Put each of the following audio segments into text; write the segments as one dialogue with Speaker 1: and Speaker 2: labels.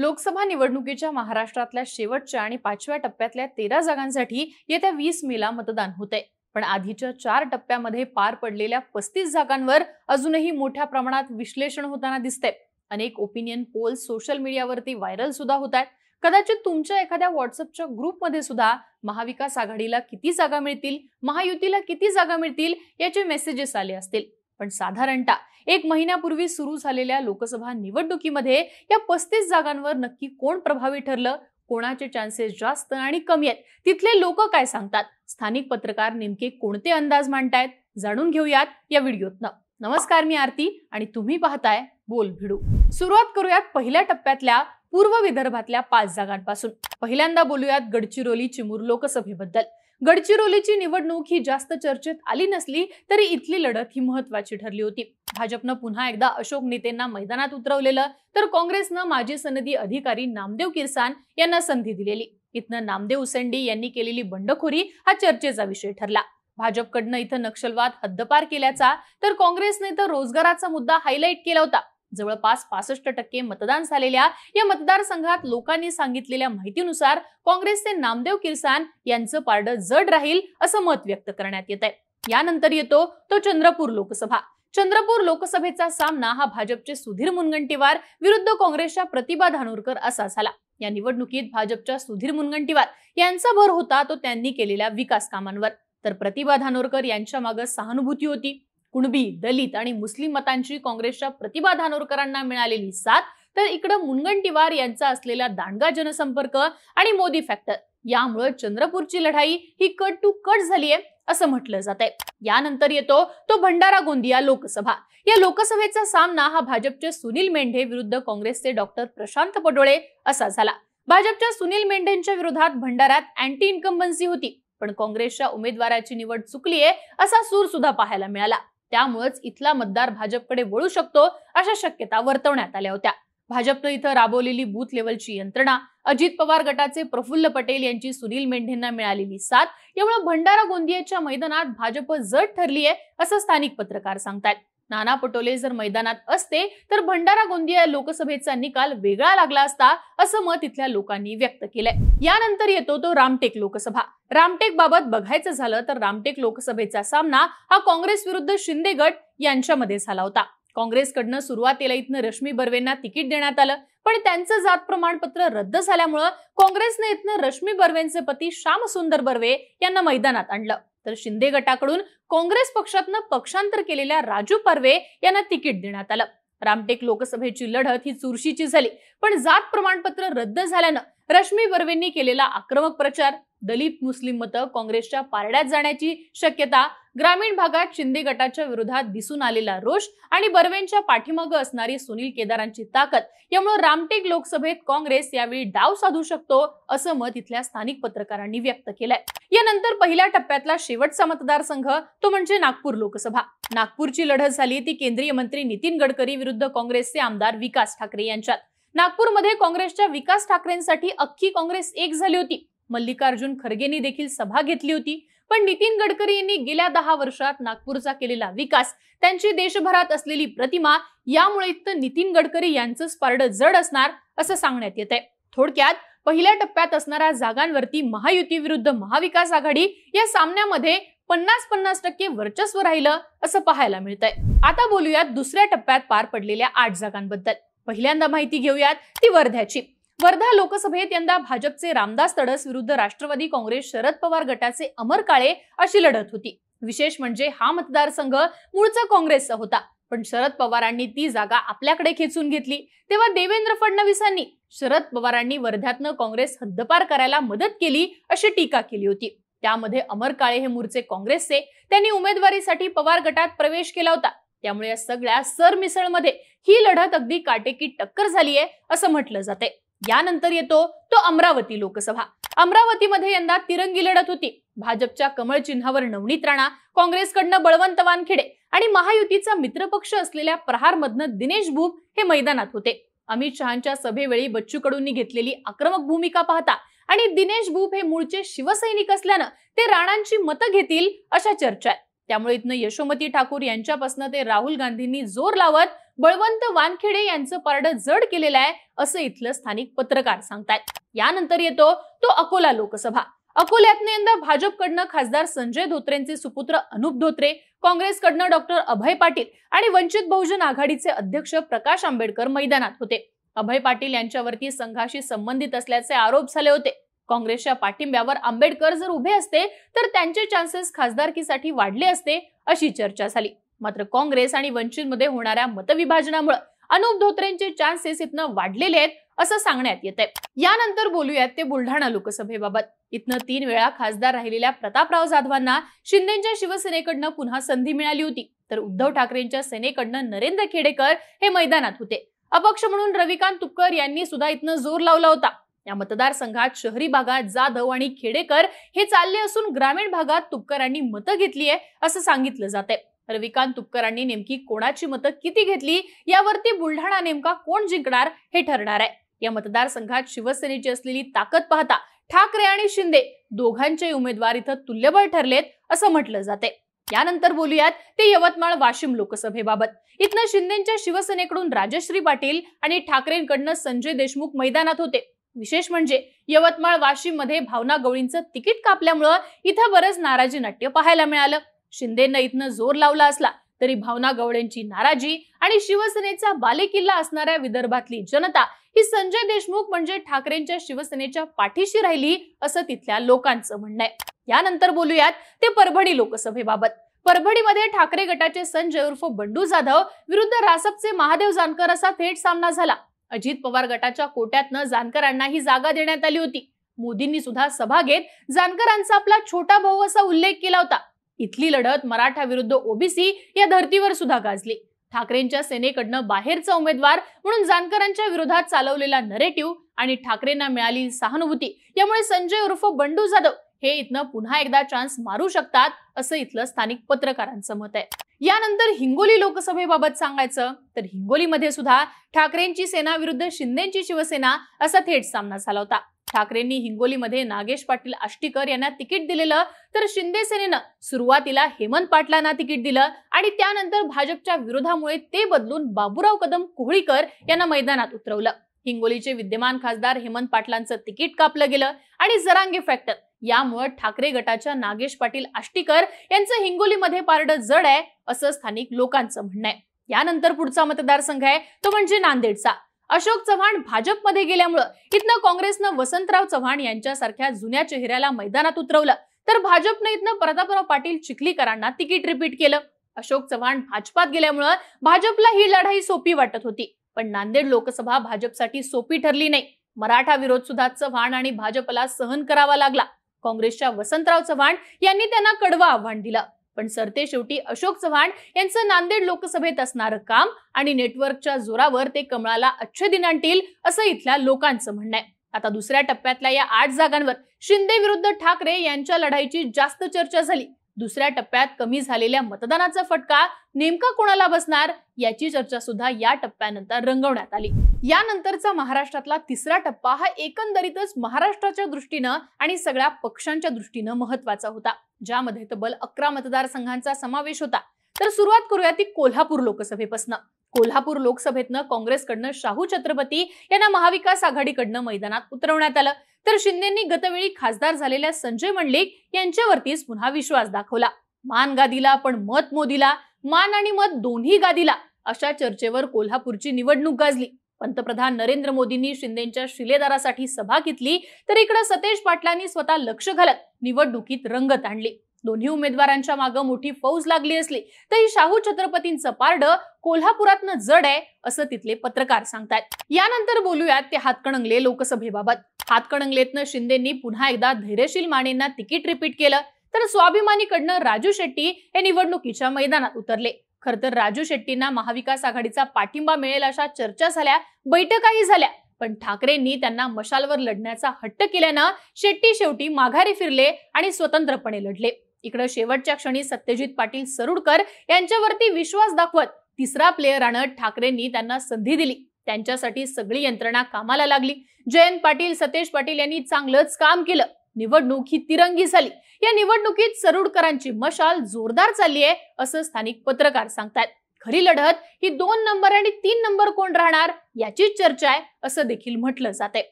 Speaker 1: लोकसभा निवडणुकीच्या महाराष्ट्रातल्या शेवटच्या आणि पाचव्या टप्प्यातल्या तेरा जागांसाठी येत्या वीस मेला मतदान होते पण आधीच्या चार टप्प्यामध्ये पार पडलेल्या पस्तीस जागांवर अजूनही मोठ्या प्रमाणात विश्लेषण होताना दिसते अनेक ओपिनियन पोल सोशल मीडियावरती व्हायरल सुद्धा होत आहेत कदाचित तुमच्या एखाद्या व्हॉट्सअपच्या ग्रुपमध्ये सुद्धा महाविकास आघाडीला किती जागा मिळतील महायुतीला किती जागा मिळतील याचे मेसेजेस आले असतील पण साधारणतः एक महिन्यापूर्वी सुरू झालेल्या लोकसभा निवडणुकीमध्ये या पस्तीस जागांवर नक्की कोण प्रभावी ठरलं कोणाचे चान्सेस जास्त आणि कमी आहेत तिथले लोक काय सांगतात स्थानिक पत्रकार नेमके कोणते अंदाज मांडतायत जाणून घेऊयात या व्हिडिओतनं नमस्कार मी आरती आणि तुम्ही पाहताय बोल भिडू सुरुवात करूयात पहिल्या टप्प्यातल्या पूर्व विदर्भातल्या पाच जागांपासून पहिल्यांदा बोलूयात गडचिरोली चिमूर लोकसभेबद्दल गडचिरोलीची निवडणूक ही जास्त चर्चेत आली नसली तरी इथली लढत ही महत्वाची ठरली होती भाजपनं पुन्हा एकदा अशोक नेतेंना मैदानात उतरवलेलं तर काँग्रेसनं माजी सनदी अधिकारी नामदेव किरसान यांना संधी दिलेली इथनं नामदेव उसेंडी यांनी केलेली बंडखोरी हा चर्चेचा विषय ठरला भाजपकडनं इथं नक्षलवाद हद्दपार केल्याचा तर काँग्रेसने तर रोजगाराचा मुद्दा हायलाईट केला होता जवळपास पासष्ट टक्के मतदान झालेल्या या मतदारसंघात लोकांनी सांगितलेल्या माहितीनुसार काँग्रेसचे नामदेव किरसान यांचं पारड जड राहील असं मत व्यक्त करण्यात येत आहे यानंतर येतो तो चंद्रपूर लोकसभा चंद्रपूर लोकसभेचा सामना हा भाजपचे सुधीर मुनगंटीवार विरुद्ध काँग्रेसच्या प्रतिभा धानोरकर असा झाला या निवडणुकीत भाजपच्या सुधीर मुनगंटीवार यांचा भर होता तो त्यांनी केलेल्या विकास कामांवर तर प्रतिभा धानोरकर यांच्या मागे सहानुभूती होती कुणबी दलित आणि मुस्लिम मतांची काँग्रेसच्या प्रतिभा धानोरकरांना मिळालेली साथ तर इकडं मुनगंटीवार यांचा असलेला दांडगा जनसंपर्क आणि मोदी फॅक्टर यामुळे चंद्रपूरची लढाई ही कट टू कट झालीय असं म्हटलं जात आहे यानंतर येतो तो भंडारा गोंदिया लोकसभा या लोकसभेचा सामना हा भाजपचे सुनील मेंढे विरुद्ध काँग्रेसचे डॉक्टर प्रशांत पडोळे असा झाला भाजपच्या सुनील मेंढेंच्या विरोधात भंडाऱ्यात अँटी इन्कम्बन्सी होती पण काँग्रेसच्या उमेदवाराची निवड चुकलीये असा सूर सुद्धा पाहायला मिळाला त्यामुळेच इथला मतदार भाजपकडे वळू शकतो अशा शक्यता वर्तवण्यात आल्या होत्या भाजपनं इथं राबवलेली बूथ लेवलची यंत्रणा अजित पवार गटाचे प्रफुल्ल पटेल यांची सुनील मेंढेंना मिळालेली साथ यामुळे भंडारा गोंदियाच्या मैदानात भाजप जट ठरली आहे असं स्थानिक पत्रकार सांगतात नाना पटोले जर मैदानात असते तर भंडारा गोंदिया लोकसभेचा निकाल वेगळा लागला असता असं मत इथल्या लोकांनी व्यक्त केलंय यानंतर येतो तो रामटेक लोकसभा रामटेक बाबत बघायचं झालं तर रामटेक लोकसभेचा सामना हा काँग्रेस विरुद्ध शिंदे गट यांच्यामध्ये झाला होता काँग्रेसकडनं सुरुवातीला इथनं रश्मी बर्वेंना तिकीट देण्यात आलं पण त्यांचं जात प्रमाणपत्र रद्द झाल्यामुळं काँग्रेसने इथनं रश्मी बर्वेंचे पती श्यामसुंदर बर्वे यांना मैदानात आणलं तर शिंदे गटाकडून काँग्रेस पक्षातनं पक्षांतर केलेल्या राजू पारवे यांना तिकीट देण्यात आलं रामटेक लोकसभेची लढत ही चुरशीची झाली पण जात प्रमाणपत्र रद्द झाल्यानं रश्मी बर्वेंनी केलेला आक्रमक प्रचार दलित मुस्लिम मतं काँग्रेसच्या पारड्यात जाण्याची शक्यता ग्रामीण भागात शिंदे गटाच्या विरोधात दिसून आलेला रोष आणि बर्वेंच्या पाठीमागं असणारी सुनील केदारांची ताकद यामुळे रामटेक लोकसभेत काँग्रेस यावेळी डाव साधू शकतो असं मत इथल्या स्थानिक पत्रकारांनी व्यक्त केलंय यानंतर पहिल्या टप्प्यातला शेवटचा मतदारसंघ तो म्हणजे नागपूर लोकसभा नागपूरची लढत झाली ती केंद्रीय मंत्री नितीन गडकरी विरुद्ध काँग्रेसचे आमदार विकास ठाकरे यांच्यात नागपूरमध्ये काँग्रेसच्या विकास ठाकरेंसाठी अख्खी काँग्रेस एक झाली होती मल्लिकार्जुन खरगेंनी देखील सभा घेतली होती पण नितीन गडकरी यांनी गेल्या दहा वर्षात नागपूरचा केलेला विकास त्यांची देशभरात असलेली प्रतिमा यामुळे तर नितीन गडकरी यांचं स्पार्ड जड असणार असं सांगण्यात येत आहे थोडक्यात पहिल्या टप्प्यात असणाऱ्या जागांवरती महायुती विरुद्ध महाविकास आघाडी या सामन्यामध्ये पन्नास पन्नास टक्के वर्चस्व राहिलं असं पाहायला मिळत आता बोलूयात दुसऱ्या टप्प्यात पार पडलेल्या आठ जागांबद्दल पहिल्यांदा माहिती घेऊयात ती वर्ध्याची वर्धा लोकसभेत यंदा भाजपचे रामदास तडस विरुद्ध राष्ट्रवादी काँग्रेस शरद पवार गटाचे अमर काळे अशी लढत होती विशेष म्हणजे हा मतदारसंघ मूळचा काँग्रेसचा होता पण शरद पवारांनी ती जागा आपल्याकडे खेचून घेतली तेव्हा देवेंद्र फडणवीसांनी शरद पवारांनी वर्ध्यातनं काँग्रेस हद्दपार करायला मदत केली अशी टीका केली होती त्यामध्ये अमर काळे हे मूळचे काँग्रेसचे त्यांनी उमेदवारीसाठी पवार गटात प्रवेश केला होता त्यामुळे या सगळ्या सरमिसळमध्ये ही लढत अगदी काटेकी टक्कर झाली आहे असं म्हटलं जाते यानंतर येतो तो अमरावती लोकसभा अमरावतीमध्ये यंदा तिरंगी लढत होती भाजपच्या कमळ चिन्हावर नवनीत राणा काँग्रेसकडनं बळवंत वानखेडे आणि महायुतीचा मित्रपक्ष असलेल्या प्रहारमधनं दिनेश भूप हे मैदानात होते अमित शहाच्या सभेवेळी बच्चू कडूंनी घेतलेली आक्रमक भूमिका पाहता आणि दिनेश भूप हे मूळचे शिवसैनिक असल्यानं ते राणांची मतं घेतील अशा चर्चा आहे त्यामुळे इथनं यशोमती ठाकूर यांच्यापासून ते राहुल गांधींनी जोर लावत बळवंत वानखेडे यांचं पारडं जड केलेलं आहे असं इथलं स्थानिक पत्रकार सांगतात यानंतर येतो तो अकोला लोकसभा अकोल्यातनं यंदा भाजपकडनं खासदार संजय धोत्रेंचे सुपुत्र अनुप धोत्रे काँग्रेसकडनं डॉक्टर अभय पाटील आणि वंचित बहुजन आघाडीचे अध्यक्ष प्रकाश आंबेडकर मैदानात होते अभय पाटील यांच्यावरती संघाशी संबंधित असल्याचे आरोप झाले होते काँग्रेसच्या पाठिंब्यावर आंबेडकर जर उभे असते तर त्यांचे चान्सेस खासदारकीसाठी वाढले असते अशी चर्चा झाली मात्र काँग्रेस आणि वंचितमध्ये होणाऱ्या मतविभाजनामुळे अनुप धोत्रेंचे चान्सेस इथनं वाढलेले आहेत असं सांगण्यात येत आहे यानंतर बोलूयात ते बुलढाणा लोकसभेबाबत इथनं तीन वेळा खासदार राहिलेल्या प्रतापराव जाधवांना शिंदेच्या शिवसेनेकडनं पुन्हा संधी मिळाली होती तर उद्धव ठाकरेंच्या सेनेकडनं नरेंद्र खेडेकर हे मैदानात होते अपक्ष म्हणून रविकांत तुपकर यांनी सुद्धा इथनं जोर लावला होता या मतदारसंघात शहरी भागात जाधव आणि खेडेकर हे चालले असून ग्रामीण भागात तुपकरांनी मतं घेतली आहे असं सांगितलं जाते रविकांत तुपकरांनी नेमकी कोणाची मतं किती घेतली यावरती बुलढाणा नेमका कोण जिंकणार हे ठरणार आहे या मतदारसंघात शिवसेनेची असलेली ताकद पाहता ठाकरे आणि शिंदे दोघांचे उमेदवार इथं तुल्यबळ ठरलेत असं म्हटलं जाते यानंतर बोलूयात ते यवतमाळ वाशिम लोकसभेबाबत इथनं शिंदेच्या शिवसेनेकडून राजश्री पाटील आणि ठाकरेंकडनं संजय देशमुख मैदानात होते विशेष म्हणजे यवतमाळ वाशिम मध्ये भावना गवळींचं तिकीट कापल्यामुळं इथं बरंच नाराजी नाट्य पाहायला मिळालं शिंदेनं इथनं जोर लावला असला तरी भावना गवळेंची नाराजी आणि शिवसेनेचा बालेकिल्ला असणाऱ्या विदर्भातली जनता ही संजय देशमुख म्हणजे ठाकरेंच्या शिवसेनेच्या पाठीशी राहिली असं तिथल्या लोकांचं म्हणणं आहे यानंतर बोलूयात ते परभणी लोकसभेबाबत परभणीमध्ये ठाकरे गटाचे संजय उर्फ बंडू जाधव विरुद्ध रासपचे महादेव जानकर असा थेट सामना झाला अजित पवार गटाच्या कोट्यातनं जानकरांना ही जागा देण्यात आली होती मोदींनी सुद्धा सभा घेत जानकरांचा आपला छोटा भाऊ असा उल्लेख केला होता इथली लढत मराठा विरुद्ध ओबीसी या धर्तीवर सुद्धा गाजली ठाकरेंच्या सेनेकडनं बाहेरचा उमेदवार म्हणून जानकरांच्या विरोधात चालवलेला नरेटिव्ह आणि ठाकरेंना मिळाली सहानुभूती यामुळे संजय उर्फ बंडू जाधव हे इथनं पुन्हा एकदा चान्स मारू शकतात असं इथलं स्थानिक पत्रकारांचं मत आहे यानंतर हिंगोली लोकसभेबाबत सांगायचं तर हिंगोलीमध्ये सुद्धा ठाकरेंची सेना विरुद्ध शिंदेची शिवसेना असा थेट सामना झाला होता ठाकरेंनी हिंगोलीमध्ये नागेश पाटील आष्टीकर यांना तिकीट दिलेलं तर शिंदे सेनेनं सुरुवातीला हेमंत पाटलांना तिकीट दिलं आणि त्यानंतर भाजपच्या विरोधामुळे ते बदलून बाबुराव कदम कोहळीकर यांना मैदानात उतरवलं हिंगोलीचे विद्यमान खासदार हेमंत पाटलांचं तिकीट कापलं गेलं आणि जरांगे फॅक्टर यामुळे ठाकरे गटाच्या नागेश पाटील आष्टीकर यांचं हिंगोलीमध्ये पारड जड आहे असं स्थानिक लोकांचं म्हणणं आहे यानंतर पुढचा मतदारसंघ आहे तो म्हणजे नांदेडचा अशोक चव्हाण भाजपमध्ये गेल्यामुळं इथनं काँग्रेसनं वसंतराव चव्हाण यांच्यासारख्या जुन्या चेहऱ्याला मैदानात उतरवलं तर भाजपनं इथनं प्रतापराव पाटील चिखलीकरांना तिकीट रिपीट केलं अशोक चव्हाण भाजपात गेल्यामुळं भाजपला ही लढाई सोपी वाटत होती पण नांदेड लोकसभा भाजपसाठी सोपी ठरली नाही मराठा विरोध सुद्धा चव्हाण आणि भाजपला सहन करावा लागला काँग्रेसच्या वसंतराव चव्हाण यांनी त्यांना कडवं आव्हान दिलं पण सरते शेवटी अशोक चव्हाण यांचं नांदेड लोकसभेत असणारं काम आणि नेटवर्कच्या जोरावर ते कमळाला अच्छे आणतील असं इथल्या लोकांचं म्हणणं आहे आता दुसऱ्या टप्प्यातल्या या आठ जागांवर शिंदे विरुद्ध ठाकरे यांच्या लढाईची जास्त चर्चा झाली दुसऱ्या टप्प्यात कमी झालेल्या मतदानाचा फटका नेमका कोणाला बसणार याची चर्चा सुद्धा या टप्प्यानंतर रंगवण्यात आली यानंतरचा महाराष्ट्रातला तिसरा टप्पा हा एकंदरीतच महाराष्ट्राच्या दृष्टीनं आणि सगळ्या पक्षांच्या दृष्टीनं महत्वाचा होता ज्यामध्ये तब्बल अकरा मतदारसंघांचा समावेश होता तर सुरुवात करूया ती कोल्हापूर लोकसभेपासून कोल्हापूर लोकसभेतनं काँग्रेसकडनं शाहू छत्रपती यांना महाविकास आघाडीकडनं मैदानात उतरवण्यात आलं तर शिंदेंनी गतवेळी खासदार झालेल्या संजय मंडलिक यांच्यावरतीच पुन्हा विश्वास दाखवला मान गादीला पण मत मोदीला मान आणि मत दोन्ही गादीला अशा चर्चेवर कोल्हापूरची निवडणूक गाजली पंतप्रधान नरेंद्र मोदींनी शिंदेच्या शिलेदारासाठी सभा घेतली तर इकडे सतेज पाटलांनी स्वतः लक्ष घालत निवडणुकीत रंगत आणली दोन्ही उमेदवारांच्या मागे मोठी फौज लागली असली तरी शाहू छत्रपतींचं पारड कोल्हापुरातनं जड आहे असं तिथले पत्रकार सांगतात यानंतर बोलूयात ते हातकणंगले लोकसभेबाबत हातकणंगलेतनं शिंदेंनी पुन्हा एकदा धैर्यशील मानेंना तिकीट रिपीट केलं तर स्वाभिमानीकडनं राजू शेट्टी हे निवडणुकीच्या मैदानात उतरले खर तर राजू शेट्टींना महाविकास आघाडीचा पाठिंबा मिळेल अशा चर्चा झाल्या बैठकाही झाल्या पण ठाकरेंनी त्यांना मशालवर लढण्याचा हट्ट केल्यानं शेट्टी शेवटी माघारी फिरले आणि स्वतंत्रपणे लढले इकडे शेवटच्या क्षणी सत्यजित पाटील सरुडकर यांच्यावरती विश्वास दाखवत तिसरा प्लेअर आणत ठाकरेंनी त्यांना संधी दिली त्यांच्यासाठी सगळी यंत्रणा कामाला लागली जयंत पाटील सतेश पाटील यांनी चांगलंच काम केलं निवडणूक ही तिरंगी झाली या निवडणुकीत सरुडकरांची मशाल जोरदार चालली आहे असं स्थानिक पत्रकार सांगतात खरी लढत ही दोन नंबर आणि तीन नंबर कोण राहणार याचीच चर्चा आहे असं देखील म्हटलं जाते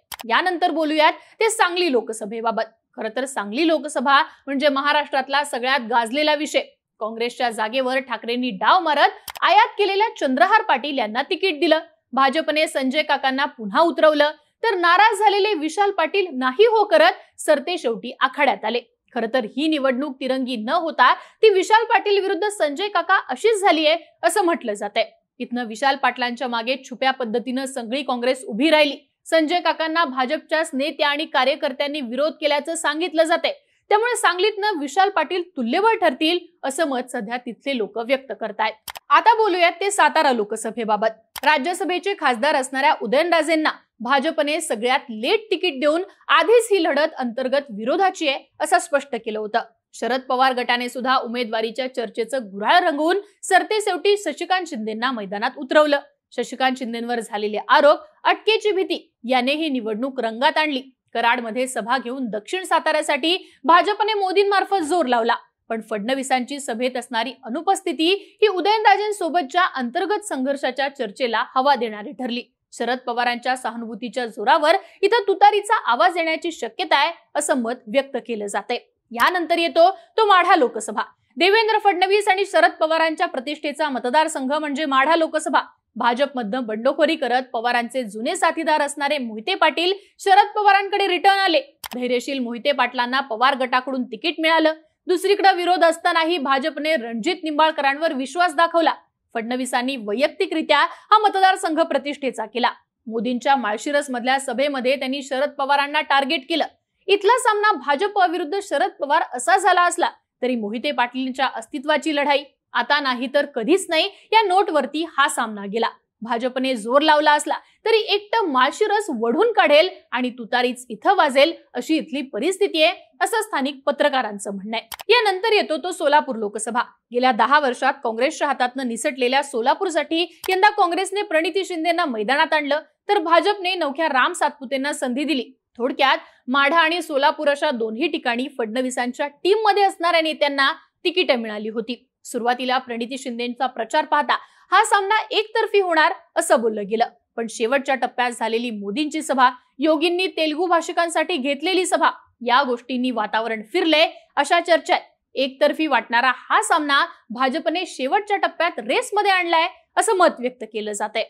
Speaker 1: यानंतर बोलूयात ते सांगली लोकसभेबाबत खरं तर सांगली लोकसभा म्हणजे महाराष्ट्रातला सगळ्यात गाजलेला विषय काँग्रेसच्या जागेवर ठाकरेंनी डाव मारत आयात केलेल्या चंद्रहार पाटील यांना तिकीट दिलं भाजपने संजय काकांना पुन्हा उतरवलं तर नाराज झालेले विशाल पाटील नाही हो करत सरते शेवटी आखाड्यात आले खर तर ही निवडणूक तिरंगी न होता ती विशाल पाटील विरुद्ध संजय काका अशीच झाली आहे असं म्हटलं जात आहे इथनं विशाल पाटलांच्या मागे छुप्या पद्धतीनं सगळी काँग्रेस उभी राहिली संजय काकांना भाजपच्याच नेत्या आणि कार्यकर्त्यांनी विरोध केल्याचं सांगितलं जाते त्यामुळे सांगलीतनं विशाल पाटील तुल्यबळ ठरतील असं मत सध्या तिथले लोक व्यक्त करतायत आता बोलूयात ते सातारा लोकसभेबाबत राज्यसभेचे खासदार असणाऱ्या उदयनराजेंना भाजपने सगळ्यात लेट तिकीट देऊन आधीच ही लढत अंतर्गत विरोधाची आहे असं स्पष्ट केलं होतं शरद पवार गटाने सुद्धा उमेदवारीच्या चर्चेचं गुराळ रंगवून सरतेशेवटी शशिकांत शिंदेना मैदानात उतरवलं शशिकांत शिंदेवर झालेले आरोप अटकेची भीती याने ही निवडणूक रंगात आणली कराडमध्ये सभा घेऊन दक्षिण साताऱ्यासाठी भाजपने मोदींमार्फत जोर लावला पण फडणवीसांची सभेत असणारी अनुपस्थिती ही उदयनराजेंसोबतच्या अंतर्गत संघर्षाच्या चर्चेला हवा देणारी ठरली शरद पवारांच्या सहानुभूतीच्या जोरावर इथं तुतारीचा आवाज येण्याची शक्यता आहे असं मत व्यक्त केलं जाते यानंतर येतो तो माढा लोकसभा देवेंद्र फडणवीस आणि शरद पवारांच्या प्रतिष्ठेचा मतदारसंघ म्हणजे माढा लोकसभा भाजपमधनं बंडखोरी करत पवारांचे जुने साथीदार असणारे मोहिते पाटील शरद पवारांकडे रिटर्न आले धैर्यशील मोहिते पाटलांना पवार गटाकडून तिकीट मिळालं दुसरीकडे विरोध असतानाही भाजपने रणजित निंबाळकरांवर विश्वास दाखवला फडणवीसांनी वैयक्तिकरित्या हा मतदारसंघ प्रतिष्ठेचा केला मोदींच्या माळशिरस मधल्या सभेमध्ये त्यांनी शरद पवारांना टार्गेट केलं इथला सामना भाजप विरुद्ध शरद पवार असा झाला असला तरी मोहिते पाटीलच्या अस्तित्वाची लढाई आता नाही तर कधीच नाही या नोटवरती हा सामना गेला भाजपने जोर लावला असला तरी एकटं माशिरस वढून काढेल आणि तुतारीच इथं वाजेल अशी इथली परिस्थिती आहे असं स्थानिक पत्रकारांचं म्हणणं आहे यानंतर येतो तो सोलापूर लोकसभा गेल्या दहा वर्षात काँग्रेसच्या हातातनं निसटलेल्या सोलापूरसाठी यंदा काँग्रेसने प्रणिती शिंदेना मैदानात आणलं तर भाजपने नवख्या राम सातपुतेंना संधी दिली थोडक्यात माढा आणि सोलापूर अशा दोन्ही ठिकाणी फडणवीसांच्या टीममध्ये असणाऱ्या नेत्यांना तिकीटं मिळाली होती सुरुवातीला प्रणिती शिंदेचा प्रचार पाहता हा सामना एकतर्फी होणार असं बोललं गेलं पण शेवटच्या टप्प्यात झालेली मोदींची सभा योगींनी तेलगू भाषिकांसाठी घेतलेली सभा या गोष्टींनी वातावरण फिरले अशा चर्चा एकतर्फी वाटणारा हा सामना भाजपने शेवटच्या टप्प्यात रेसमध्ये आणलाय असं मत व्यक्त केलं जात आहे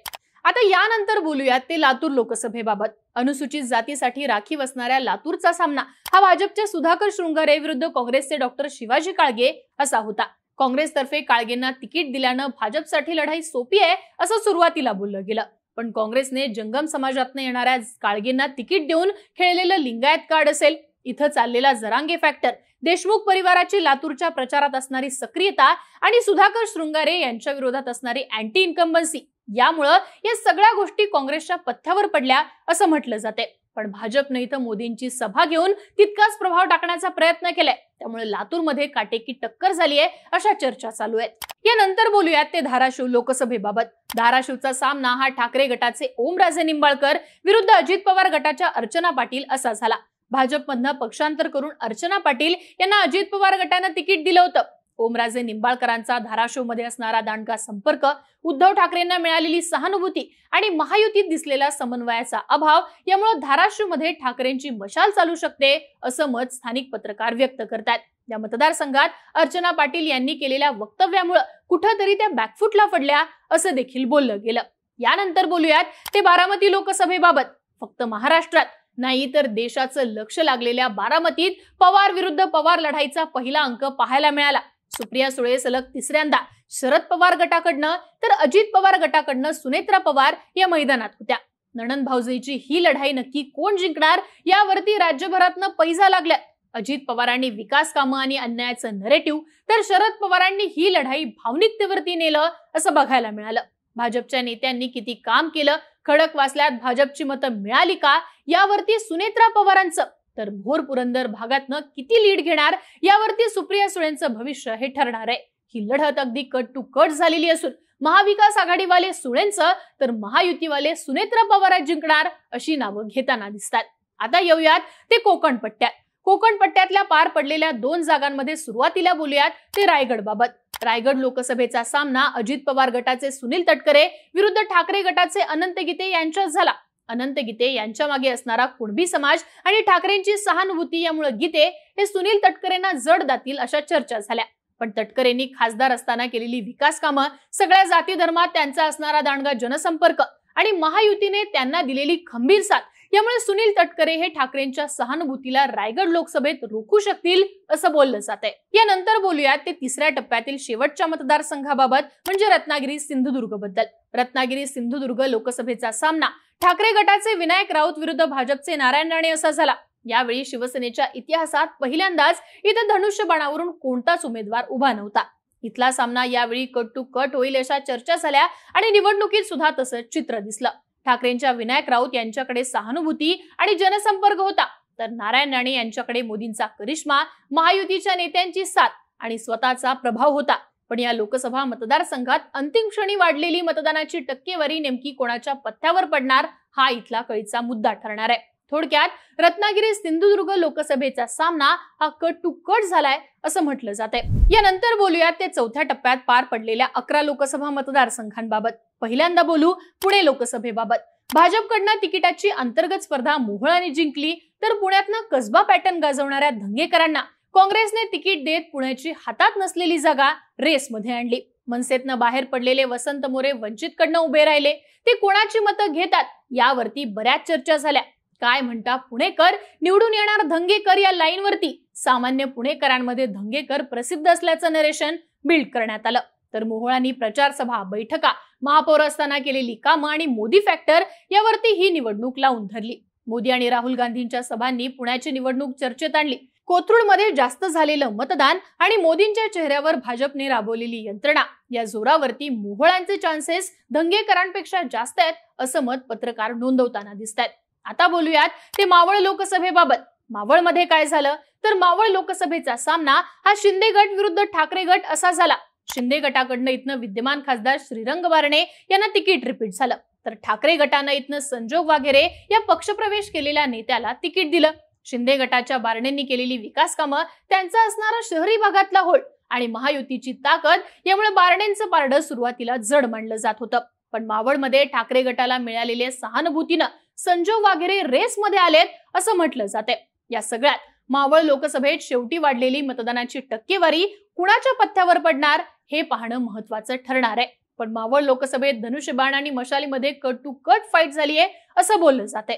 Speaker 1: आता यानंतर बोलूयात ते लातूर लोकसभेबाबत अनुसूचित जातीसाठी राखीव असणाऱ्या लातूरचा सामना हा भाजपच्या सुधाकर शृंगारे विरुद्ध काँग्रेसचे डॉक्टर शिवाजी काळगे असा होता काँग्रेसतर्फे काळगेंना तिकीट दिल्यानं भाजपसाठी लढाई सोपी आहे असं सुरुवातीला बोललं गेलं पण काँग्रेसने जंगम समाजातनं येणाऱ्या काळगेंना तिकीट देऊन खेळलेलं लिंगायत कार्ड असेल इथं चाललेला जरांगे फॅक्टर देशमुख परिवाराची लातूरच्या प्रचारात असणारी सक्रियता आणि सुधाकर शृंगारे यांच्या विरोधात असणारी अँटी इन्कम्बन्सी यामुळं या सगळ्या गोष्टी काँग्रेसच्या पथ्यावर पडल्या असं म्हटलं जाते पण भाजपने इथं मोदींची सभा घेऊन तितकाच प्रभाव टाकण्याचा प्रयत्न केलाय त्यामुळे लातूरमध्ये काटेकी टक्कर झाली आहे अशा चर्चा चालू आहेत यानंतर बोलूयात ते धाराशिव लोकसभेबाबत धाराशिवचा सामना हा ठाकरे गटाचे ओमराजे निंबाळकर विरुद्ध अजित पवार गटाच्या अर्चना पाटील असा झाला भाजपमधनं पक्षांतर करून अर्चना पाटील यांना अजित पवार गटानं तिकीट दिलं होतं ओमराजे निंबाळकरांचा धाराशिवमध्ये असणारा दांडगा संपर्क उद्धव ठाकरेंना मिळालेली सहानुभूती आणि महायुतीत दिसलेला समन्वयाचा अभाव यामुळे धाराशिवमध्ये ठाकरेंची मशाल चालू शकते असं मत स्थानिक पत्रकार व्यक्त करतात या मतदारसंघात अर्चना पाटील यांनी केलेल्या वक्तव्यामुळे कुठंतरी त्या बॅकफूटला पडल्या असं देखील बोललं गेलं यानंतर बोलूयात ते बारामती लोकसभेबाबत फक्त महाराष्ट्रात नाही तर देशाचं लक्ष लागलेल्या बारामतीत पवार विरुद्ध पवार लढाईचा पहिला अंक पाहायला मिळाला सुप्रिया सुळे सलग तिसऱ्यांदा शरद पवार गटाकडनं तर अजित पवार गटाकडनं सुनेत्रा पवार या मैदानात होत्या नणन भाऊजीची ही लढाई नक्की कोण जिंकणार यावरती राज्यभरातनं पैसा लागल्या अजित पवारांनी विकास कामं आणि अन्यायाचं नरेटिव्ह तर शरद पवारांनी ही लढाई भावनिकतेवरती नेलं असं बघायला मिळालं भाजपच्या नेत्यांनी किती काम केलं खडक वाचल्यात भाजपची मतं मिळाली का यावरती सुनेत्रा पवारांचं तर भोर पुरंदर भागातनं किती लीड घेणार यावरती सुप्रिया सुळेंचं भविष्य हे ठरणार आहे ही लढत अगदी कट टू कट झालेली असून महाविकास आघाडीवाले सुळेंचं तर महायुतीवाले सुनेत्र पवारात जिंकणार अशी नावं घेताना दिसतात आता येऊयात ते कोकण पट्ट्यात कोकण पट्ट्यातल्या पार पडलेल्या दोन जागांमध्ये सुरुवातीला बोलूयात ते रायगड बाबत रायगड लोकसभेचा सामना अजित पवार गटाचे सुनील तटकरे विरुद्ध ठाकरे गटाचे अनंत गीते यांच्यात झाला अनंत गीते यांच्या मागे असणारा कुणबी समाज आणि ठाकरेंची सहानुभूती यामुळे गीते हे सुनील तटकरेंना जड जातील अशा चर्चा झाल्या पण तटकरेंनी खासदार असताना केलेली विकास कामं सगळ्या जाती धर्मात त्यांचा असणारा दांडगा जनसंपर्क आणि महायुतीने त्यांना दिलेली खंबीर साथ यामुळे सुनील तटकरे हे ठाकरेंच्या सहानुभूतीला रायगड लोकसभेत रोखू शकतील असं बोललं जात आहे यानंतर बोलूयात ते तिसऱ्या टप्प्यातील शेवटच्या मतदारसंघाबाबत म्हणजे रत्नागिरी सिंधुदुर्ग बद्दल रत्नागिरी सिंधुदुर्ग लोकसभेचा सामना ठाकरे गटाचे विनायक राऊत विरुद्ध भाजपचे नारायण राणे असा झाला यावेळी शिवसेनेच्या इतिहासात पहिल्यांदाच धनुष्य धनुष्यबाणावरून कोणताच उमेदवार उभा नव्हता इथला सामना यावेळी कट टू कट होईल अशा चर्चा झाल्या आणि निवडणुकीत सुद्धा तसं चित्र दिसलं ठाकरेंच्या विनायक राऊत यांच्याकडे सहानुभूती आणि जनसंपर्क होता तर नारायण राणे यांच्याकडे मोदींचा करिश्मा महायुतीच्या नेत्यांची साथ आणि स्वतःचा प्रभाव होता पण या लोकसभा मतदारसंघात अंतिम क्षणी वाढलेली मतदानाची टक्केवारी नेमकी कोणाच्या पथ्यावर पडणार हा इथला कळीचा मुद्दा ठरणार आहे थोडक्यात रत्नागिरी सिंधुदुर्ग लोकसभेचा सामना हा कट टू कट झालाय असं म्हटलं जात आहे यानंतर बोलूयात ते चौथ्या टप्प्यात पार पडलेल्या अकरा लोकसभा मतदारसंघांबाबत पहिल्यांदा बोलू पुणे लोकसभेबाबत भाजपकडनं तिकिटाची अंतर्गत स्पर्धा मोहळाने जिंकली तर पुण्यातनं कसबा पॅटर्न गाजवणाऱ्या धंगेकरांना काँग्रेसने तिकीट देत पुण्याची हातात नसलेली जागा रेसमध्ये आणली मनसेतनं बाहेर पडलेले वसंत मोरे वंचितकडनं उभे राहिले ते कोणाची मतं घेतात यावरती बऱ्याच चर्चा झाल्या काय म्हणता पुणेकर निवडून येणार धंगेकर या लाईनवरती सामान्य पुणेकरांमध्ये धंगेकर प्रसिद्ध असल्याचं नरेशन बिल्ड करण्यात आलं तर मोहळांनी प्रचारसभा बैठका महापौर असताना केलेली कामं आणि मोदी फॅक्टर यावरती ही निवडणूक लावून धरली मोदी आणि राहुल गांधींच्या सभांनी पुण्याची निवडणूक चर्चेत आणली कोथरूडमध्ये जास्त झालेलं मतदान आणि मोदींच्या चेहऱ्यावर भाजपने राबवलेली यंत्रणा या जोरावरती मोहळांचे चान्सेस धंगेकरांपेक्षा जास्त आहेत असं मत पत्रकार नोंदवताना दिसत आहेत आता बोलूयात ते मावळ लोकसभेबाबत मावळमध्ये काय झालं तर मावळ लोकसभेचा सामना हा शिंदे गट विरुद्ध ठाकरे गट असा झाला शिंदे गटाकडनं इथनं विद्यमान खासदार श्रीरंग बारणे यांना तिकीट रिपीट झालं तर ठाकरे गटानं इथनं संजोग वाघेरे या पक्षप्रवेश केलेल्या नेत्याला तिकीट दिलं शिंदे गटाच्या बारणेंनी केलेली विकास कामं त्यांचा असणारा शहरी भागातला होळ आणि महायुतीची ताकद यामुळे बारणेंचं पारड सुरुवातीला जड मानलं जात होतं पण मावळमध्ये ठाकरे गटाला मिळालेल्या सहानुभूतीनं संजोग वाघेरे रेसमध्ये आलेत असं म्हटलं जाते या सगळ्यात मावळ लोकसभेत शेवटी वाढलेली मतदानाची टक्केवारी कुणाच्या पथ्यावर पडणार हे पाहणं महत्वाचं ठरणार आहे पण मावळ लोकसभेत धनुष्यबाण आणि मशालीमध्ये कट टू कट फाईट झाली आहे असं बोललं जात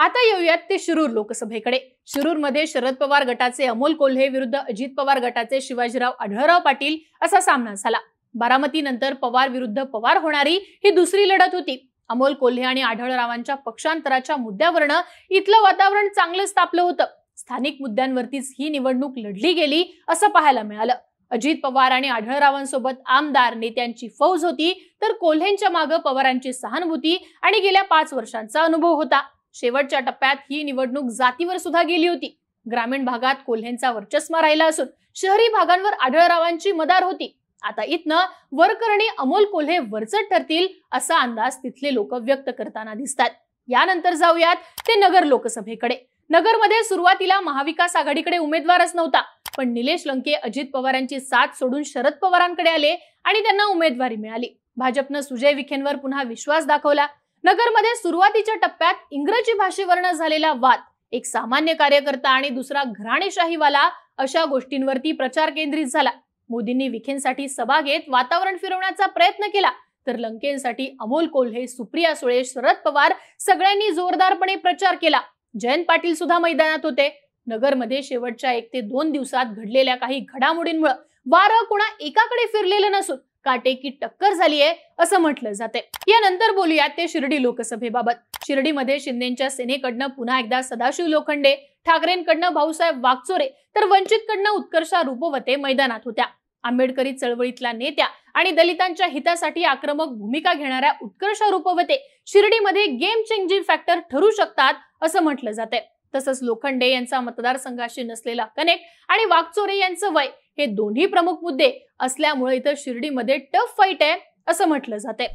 Speaker 1: आता येऊयात ते शिरूर लोकसभेकडे शिरूरमध्ये शरद पवार गटाचे अमोल कोल्हे विरुद्ध अजित पवार गटाचे शिवाजीराव आढळराव पाटील असा सामना झाला बारामती नंतर पवार विरुद्ध पवार होणारी ही दुसरी लढत होती अमोल कोल्हे आणि आढळरावांच्या पक्षांतराच्या मुद्द्यावरनं इथलं वातावरण चांगलंच तापलं होतं स्थानिक मुद्द्यांवरतीच ही निवडणूक लढली गेली असं पाहायला मिळालं अजित पवार आणि आढळरावांसोबत आमदार नेत्यांची फौज होती तर कोल्हेंच्या मागे पवारांची सहानुभूती आणि गेल्या पाच वर्षांचा अनुभव होता शेवटच्या टप्प्यात ही निवडणूक जातीवर सुद्धा गेली होती ग्रामीण भागात कोल्हेंचा वर्चस्व राहिला असून शहरी भागांवर आढळरावांची मदार होती आता इथनं वरकरणी अमोल कोल्हे वरचट ठरतील असा अंदाज तिथले लोक व्यक्त करताना दिसतात यानंतर जाऊयात ते नगर लोकसभेकडे नगरमध्ये सुरुवातीला महाविकास आघाडीकडे उमेदवारच नव्हता पण निलेश लंके अजित पवारांची साथ सोडून शरद पवारांकडे आले आणि त्यांना उमेदवारी मिळाली भाजपनं सुजय विखेंवर पुन्हा विश्वास दाखवला नगरमध्ये सुरुवातीच्या टप्प्यात इंग्रजी भाषेवरनं झालेला वाद एक सामान्य कार्यकर्ता आणि दुसरा घराणेशाहीवाला अशा गोष्टींवरती प्रचार केंद्रित झाला मोदींनी विखेंसाठी सभा घेत वातावरण फिरवण्याचा प्रयत्न केला तर लंकेंसाठी अमोल कोल्हे सुप्रिया सुळे शरद पवार सगळ्यांनी जोरदारपणे प्रचार केला जयंत पाटील सुद्धा मैदानात होते नगरमध्ये शेवटच्या एक ते दोन दिवसात घडलेल्या काही घडामोडींमुळे वारं कुणा एकाकडे फिरलेलं नसून काटेकी टक्कर झाली आहे असं म्हटलं जाते यानंतर बोलूयात ते शिर्डी लोकसभेबाबत शिर्डीमध्ये शिंदेच्या सेनेकडनं पुन्हा एकदा सदाशिव लोखंडे ठाकरेंकडनं भाऊसाहेब वागचोरे तर वंचितकडनं उत्कर्षा रूपवते मैदानात होत्या आंबेडकरी चळवळीतल्या नेत्या आणि दलितांच्या हितासाठी आक्रमक भूमिका घेणाऱ्या उत्कर्षा रूपवते शिर्डीमध्ये गेम चेंजिंग फॅक्टर ठरू शकतात असं म्हटलं जाते तसंच लोखंडे यांचा मतदारसंघाशी नसलेला कनेक्ट आणि वाघचोरे यांचं वय हे दोन्ही प्रमुख मुद्दे असल्यामुळे इथं शिर्डीमध्ये टफ फाईट आहे असं म्हटलं जाते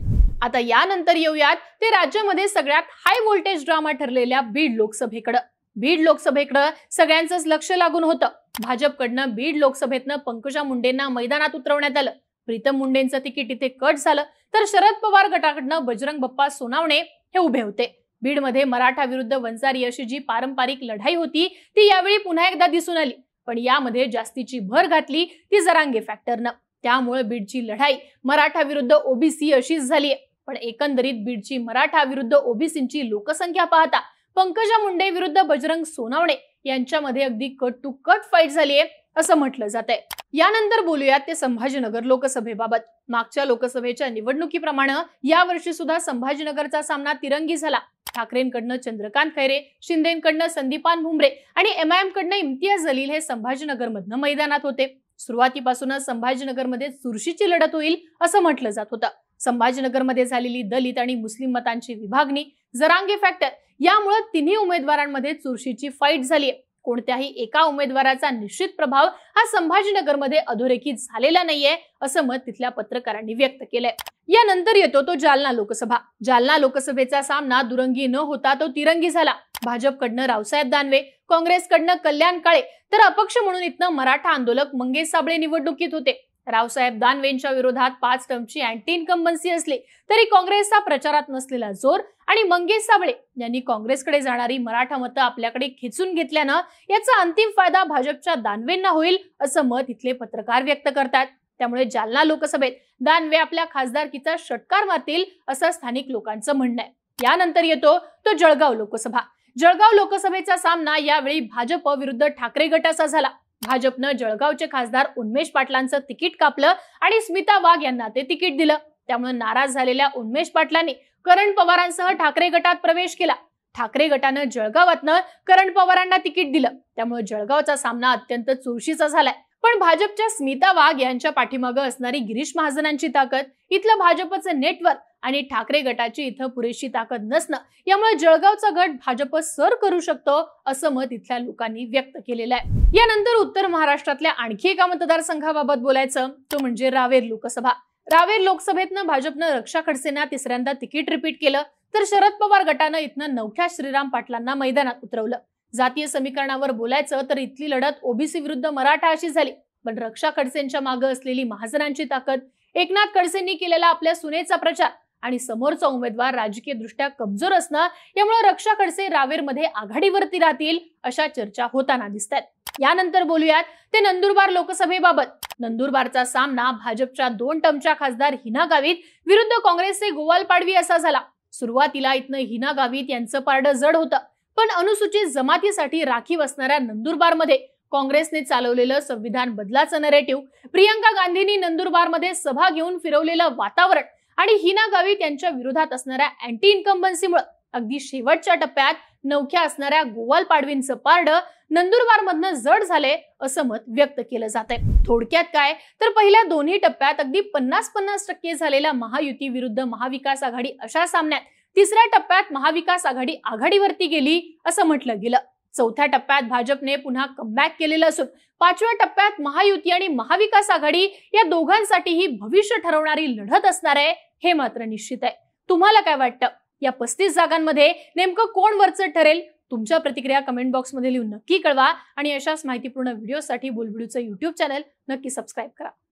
Speaker 1: आता यानंतर येऊयात ते राज्यामध्ये सगळ्यात हाय व्होल्टेज ड्रामा ठरलेल्या बीड लोकसभेकडं बीड लोकसभेकडं सगळ्यांचंच लक्ष लागून होतं भाजपकडनं बीड लोकसभेतनं पंकजा मुंडेंना मैदानात उतरवण्यात आलं प्रीतम मुंडेंचं तिकीट इथे कट झालं तर शरद पवार गटाकडनं बजरंग बप्पा सोनावणे हे उभे होते बीडमध्ये मराठा विरुद्ध वंजारी अशी जी पारंपरिक लढाई होती ती यावेळी पुन्हा एकदा दिसून आली पण यामध्ये जास्तीची भर घातली ती जरांगे फॅक्टरनं त्यामुळे बीडची लढाई मराठा विरुद्ध ओबीसी अशीच झाली पण एकंदरीत बीडची मराठा विरुद्ध ओबीसींची लोकसंख्या पाहता पंकजा मुंडे विरुद्ध बजरंग सोनावणे यांच्यामध्ये अगदी कट टू कट फाईट झाली असं म्हटलं जात आहे यानंतर बोलूयात ते संभाजीनगर लोकसभेबाबत मागच्या लोकसभेच्या निवडणुकीप्रमाणे वर्षी सुद्धा संभाजीनगरचा सामना तिरंगी झाला ठाकरेंकडनं चंद्रकांत खैरे शिंदेकडनं संदीपान भुमरे आणि एमआयएम कडनं इम्तियाज जलील हे संभाजीनगरमधनं मैदानात होते सुरुवातीपासूनच संभाजीनगरमध्ये चुरशीची लढत होईल असं म्हटलं जात होतं संभाजीनगरमध्ये झालेली दलित आणि मुस्लिम मतांची विभागणी जरांगे फॅक्टर यामुळे तिन्ही उमेदवारांमध्ये चुरशीची फाईट झाली आहे कोणत्याही एका उमेदवाराचा निश्चित प्रभाव हा संभाजीनगरमध्ये अधोरेखित झालेला नाहीये असं मत तिथल्या पत्रकारांनी व्यक्त केलंय यानंतर येतो तो जालना लोकसभा जालना लोकसभेचा सामना दुरंगी न होता तो तिरंगी झाला भाजपकडनं रावसाहेब दानवे काँग्रेसकडनं कल्याण काळे तर अपक्ष म्हणून इथनं मराठा आंदोलक मंगेश साबळे निवडणुकीत होते रावसाहेब दानवेंच्या विरोधात पाच टर्मची अँटी इन्कम्बन्सी असली तरी काँग्रेसचा प्रचारात नसलेला जोर आणि मंगेश साबळे यांनी काँग्रेसकडे जाणारी मराठा मतं आपल्याकडे खेचून घेतल्यानं याचा अंतिम फायदा भाजपच्या दानवेंना होईल असं मत इथले पत्रकार व्यक्त करतात त्यामुळे जालना लोकसभेत दानवे आपल्या खासदारकीचा षटकार मारतील असं स्थानिक लोकांचं म्हणणं आहे यानंतर येतो तो जळगाव लोकसभा जळगाव लोकसभेचा सामना यावेळी भाजप विरुद्ध ठाकरे गटाचा झाला भाजपनं जळगावचे खासदार उन्मेश पाटलांचं तिकीट कापलं आणि स्मिता वाघ यांना ते तिकीट दिलं त्यामुळे नाराज झालेल्या उन्मेश पाटलांनी करण पवारांसह ठाकरे गटात प्रवेश केला ठाकरे गटानं जळगावातनं करण पवारांना तिकीट दिलं त्यामुळे जळगावचा सामना अत्यंत चुरशीचा झालाय पण भाजपच्या स्मिता वाघ यांच्या पाठीमागं असणारी गिरीश महाजनांची ताकद इथलं भाजपचं नेटवर्क आणि ठाकरे गटाची इथं पुरेशी ताकद नसणं यामुळे जळगावचा गट भाजप सर करू शकतो असं मत इथल्या लोकांनी व्यक्त केलेलं आहे यानंतर उत्तर महाराष्ट्रातल्या आणखी एका मतदारसंघाबाबत बोलायचं तो म्हणजे रावेर लोकसभा रावेर लोकसभेतनं भाजपनं रक्षा खडसेना तिसऱ्यांदा तिकीट रिपीट केलं तर शरद पवार गटानं इथनं नवख्या श्रीराम पाटलांना मैदानात उतरवलं जातीय समीकरणावर बोलायचं तर इथली लढत ओबीसी विरुद्ध मराठा अशी झाली पण रक्षा खडसेंच्या मागे असलेली महाजनांची ताकद एकनाथ खडसेंनी केलेला आपल्या सुनेचा प्रचार आणि समोरचा उमेदवार राजकीय दृष्ट्या कमजोर असणं यामुळे रक्षा खडसे रावेरमध्ये आघाडीवरती राहतील अशा चर्चा होताना दिसतात यानंतर बोलूयात ते नंदुरबार लोकसभेबाबत नंदुरबारचा सामना भाजपच्या दोन टमच्या खासदार हिना गावित विरुद्ध काँग्रेसचे गोवाल पाडवी असा झाला सुरुवातीला इथनं हिना गावित यांचं पारडं जड होतं पण अनुसूचित जमातीसाठी राखीव असणाऱ्या नंदुरबारमध्ये काँग्रेसने चालवलेलं संविधान बदलाचं नरेटिव्ह प्रियंका गांधींनी नंदुरबारमध्ये सभा घेऊन फिरवलेलं वातावरण आणि हिना गावित यांच्या विरोधात असणाऱ्या अँटी इन्कम्बन्सीमुळे अगदी शेवटच्या टप्प्यात नौख्या असणाऱ्या गोवाल पाडवींचं पारड नंदुरबार मधनं जड झाले असं मत व्यक्त केलं जात आहे थोडक्यात काय तर पहिल्या दोन्ही टप्प्यात अगदी पन्नास पन्नास टक्के झालेल्या महायुती विरुद्ध महाविकास आघाडी अशा सामन्यात तिसऱ्या टप्प्यात महाविकास आघाडी आघाडीवरती गेली असं म्हटलं गेलं चौथ्या टप्प्यात भाजपने पुन्हा कमबॅक केलेलं असून पाचव्या टप्प्यात महायुती आणि महाविकास आघाडी या दोघांसाठीही भविष्य ठरवणारी लढत असणार आहे हे मात्र निश्चित आहे तुम्हाला काय वाटतं या पस्तीस जागांमध्ये नेमकं कोण वरचं ठरेल तुमच्या प्रतिक्रिया कमेंट बॉक्समध्ये लिहून नक्की कळवा आणि अशाच माहितीपूर्ण व्हिडिओसाठी बुलबुडूचं युट्यूब चॅनल नक्की सबस्क्राईब करा